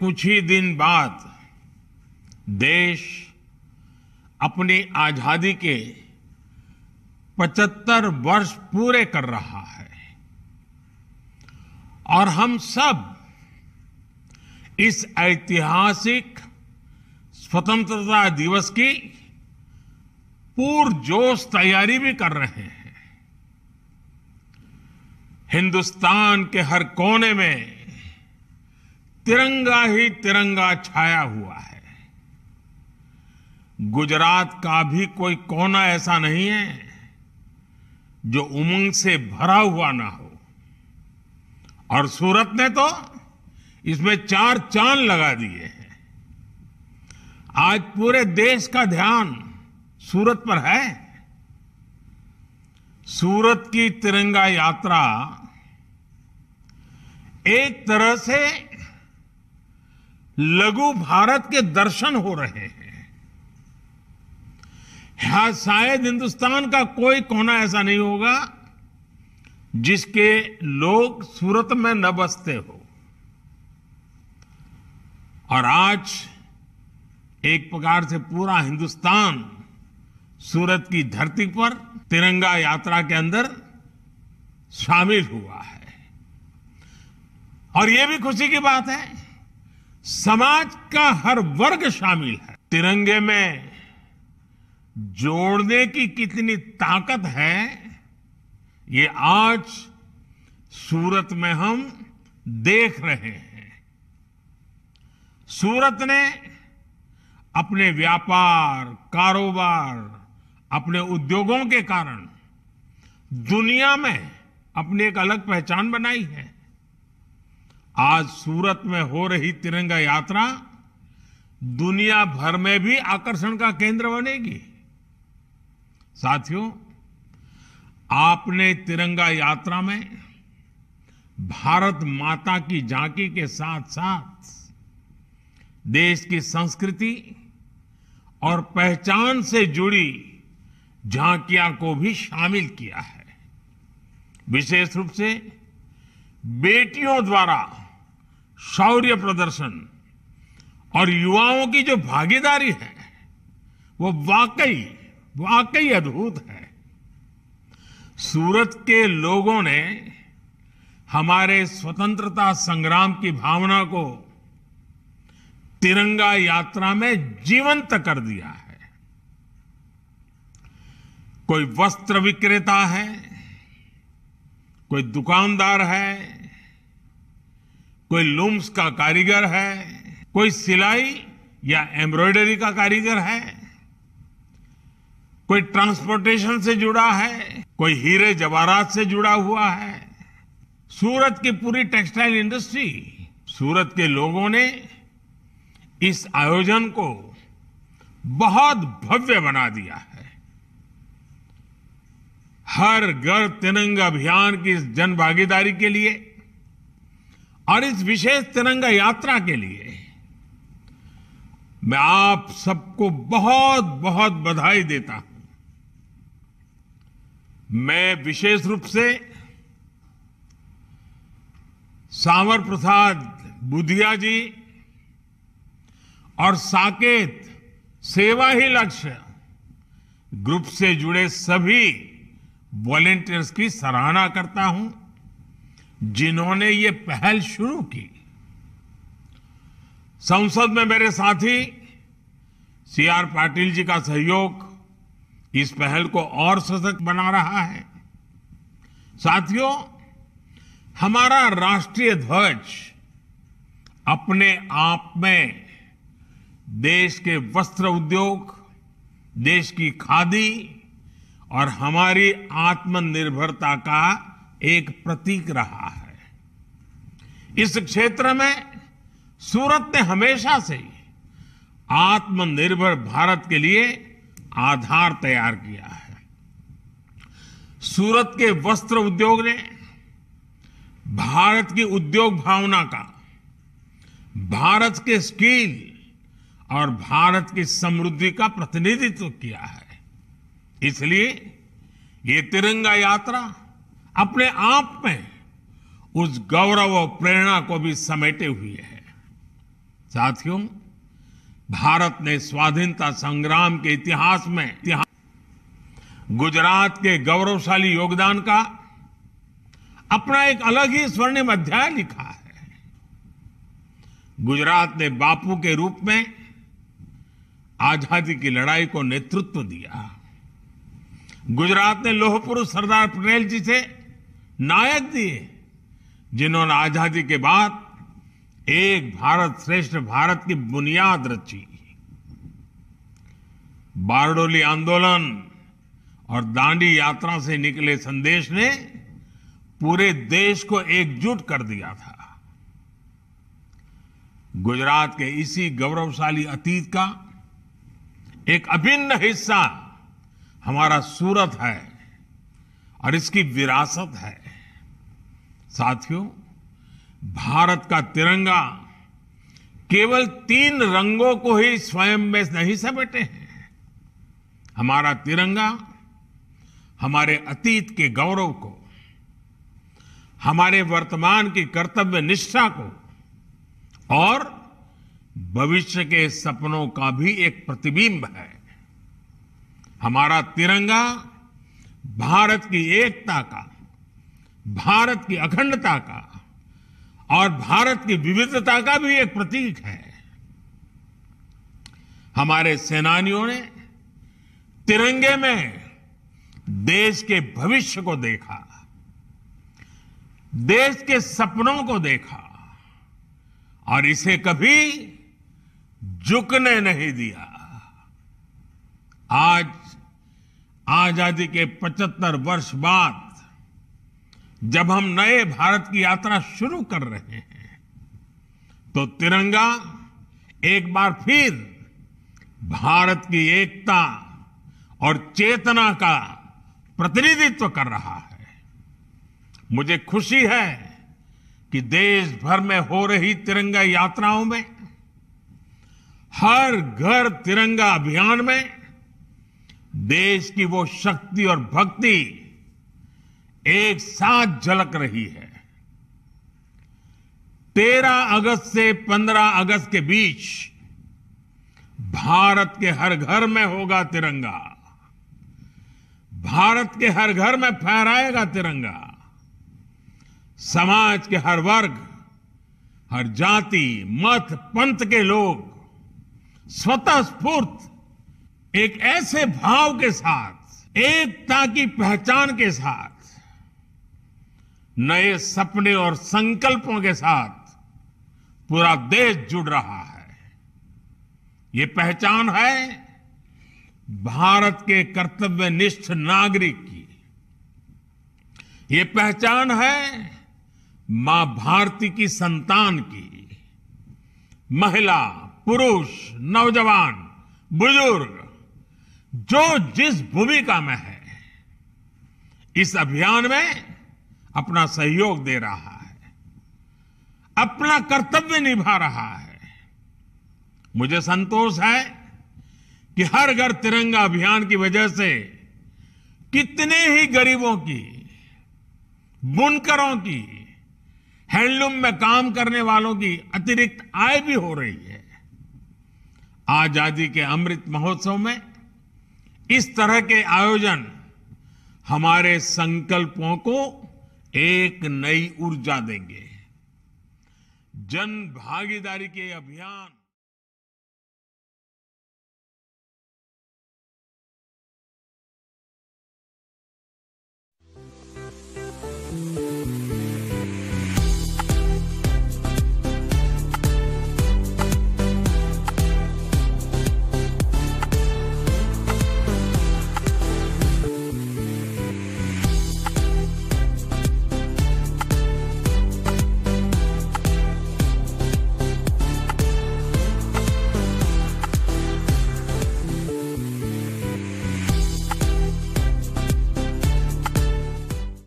कुछ ही दिन बाद देश अपनी आजादी के 75 वर्ष पूरे कर रहा है और हम सब इस ऐतिहासिक स्वतंत्रता दिवस की पुरजोश तैयारी भी कर रहे हैं हिंदुस्तान के हर कोने में तिरंगा ही तिरंगा छाया हुआ है गुजरात का भी कोई कोना ऐसा नहीं है जो उमंग से भरा हुआ ना हो और सूरत ने तो इसमें चार चांद लगा दिए हैं आज पूरे देश का ध्यान सूरत पर है सूरत की तिरंगा यात्रा एक तरह से लघु भारत के दर्शन हो रहे हैं यहां शायद हिंदुस्तान का कोई कोना ऐसा नहीं होगा जिसके लोग सूरत में न बसते हो और आज एक प्रकार से पूरा हिंदुस्तान सूरत की धरती पर तिरंगा यात्रा के अंदर शामिल हुआ है और यह भी खुशी की बात है समाज का हर वर्ग शामिल है तिरंगे में जोड़ने की कितनी ताकत है ये आज सूरत में हम देख रहे हैं सूरत ने अपने व्यापार कारोबार अपने उद्योगों के कारण दुनिया में अपनी एक अलग पहचान बनाई है आज सूरत में हो रही तिरंगा यात्रा दुनिया भर में भी आकर्षण का केंद्र बनेगी साथियों आपने तिरंगा यात्रा में भारत माता की झांकी के साथ साथ देश की संस्कृति और पहचान से जुड़ी झांकियां को भी शामिल किया है विशेष रूप से बेटियों द्वारा शौर्य प्रदर्शन और युवाओं की जो भागीदारी है वो वाकई वाकई अद्भुत है सूरत के लोगों ने हमारे स्वतंत्रता संग्राम की भावना को तिरंगा यात्रा में जीवंत कर दिया है कोई वस्त्र विक्रेता है कोई दुकानदार है कोई लूम्स का कारीगर है कोई सिलाई या एम्ब्रॉयडरी का कारीगर है कोई ट्रांसपोर्टेशन से जुड़ा है कोई हीरे जवाहरात से जुड़ा हुआ है सूरत की पूरी टेक्सटाइल इंडस्ट्री सूरत के लोगों ने इस आयोजन को बहुत भव्य बना दिया है हर घर तिरंगा अभियान की इस जन भागीदारी के लिए और इस विशेष तिरंगा यात्रा के लिए मैं आप सबको बहुत बहुत बधाई देता हूं मैं विशेष रूप से सांवर प्रसाद बुधिया जी और साकेत सेवा ही लक्ष्य ग्रुप से जुड़े सभी वॉलेंटियर्स की सराहना करता हूं जिन्होंने ये पहल शुरू की संसद में मेरे साथी सी आर पाटिल जी का सहयोग इस पहल को और सशक्त बना रहा है साथियों हमारा राष्ट्रीय ध्वज अपने आप में देश के वस्त्र उद्योग देश की खादी और हमारी आत्मनिर्भरता का एक प्रतीक रहा है इस क्षेत्र में सूरत ने हमेशा से आत्मनिर्भर भारत के लिए आधार तैयार किया है सूरत के वस्त्र उद्योग ने भारत की उद्योग भावना का भारत के स्किल और भारत की समृद्धि का प्रतिनिधित्व किया है इसलिए ये तिरंगा यात्रा अपने आप में उस गौरव और प्रेरणा को भी समेटे हुए है साथियों भारत ने स्वाधीनता संग्राम के इतिहास में इतिहास गुजरात के गौरवशाली योगदान का अपना एक अलग ही स्वर्णिम अध्याय लिखा है गुजरात ने बापू के रूप में आजादी की लड़ाई को नेतृत्व दिया गुजरात ने लोह पुरुष सरदार पटेल जी से नायक दिए जिन्होंने आजादी के बाद एक भारत श्रेष्ठ भारत की बुनियाद रची बारडोली आंदोलन और दांडी यात्रा से निकले संदेश ने पूरे देश को एकजुट कर दिया था गुजरात के इसी गौरवशाली अतीत का एक अभिन्न हिस्सा हमारा सूरत है और इसकी विरासत है साथियों भारत का तिरंगा केवल तीन रंगों को ही स्वयं में नहीं समेटे हैं हमारा तिरंगा हमारे अतीत के गौरव को हमारे वर्तमान की कर्तव्य निष्ठा को और भविष्य के सपनों का भी एक प्रतिबिंब है हमारा तिरंगा भारत की एकता का भारत की अखंडता का और भारत की विविधता का भी एक प्रतीक है हमारे सेनानियों ने तिरंगे में देश के भविष्य को देखा देश के सपनों को देखा और इसे कभी झुकने नहीं दिया आज आजादी के 75 वर्ष बाद जब हम नए भारत की यात्रा शुरू कर रहे हैं तो तिरंगा एक बार फिर भारत की एकता और चेतना का प्रतिनिधित्व कर रहा है मुझे खुशी है कि देश भर में हो रही तिरंगा यात्राओं में हर घर तिरंगा अभियान में देश की वो शक्ति और भक्ति एक साथ झलक रही है 13 अगस्त से 15 अगस्त के बीच भारत के हर घर में होगा तिरंगा भारत के हर घर में फहराएगा तिरंगा समाज के हर वर्ग हर जाति मत पंथ के लोग स्वतः स्फूर्त एक ऐसे भाव के साथ एकता की पहचान के साथ नए सपने और संकल्पों के साथ पूरा देश जुड़ रहा है ये पहचान है भारत के कर्तव्यनिष्ठ नागरिक की ये पहचान है मां भारती की संतान की महिला पुरुष नौजवान बुजुर्ग जो जिस भूमिका में है इस अभियान में अपना सहयोग दे रहा है अपना कर्तव्य निभा रहा है मुझे संतोष है कि हर घर तिरंगा अभियान की वजह से कितने ही गरीबों की बुनकरों की हैंडलूम में काम करने वालों की अतिरिक्त आय भी हो रही है आजादी के अमृत महोत्सव में इस तरह के आयोजन हमारे संकल्पों को एक नई ऊर्जा देंगे जन भागीदारी के अभियान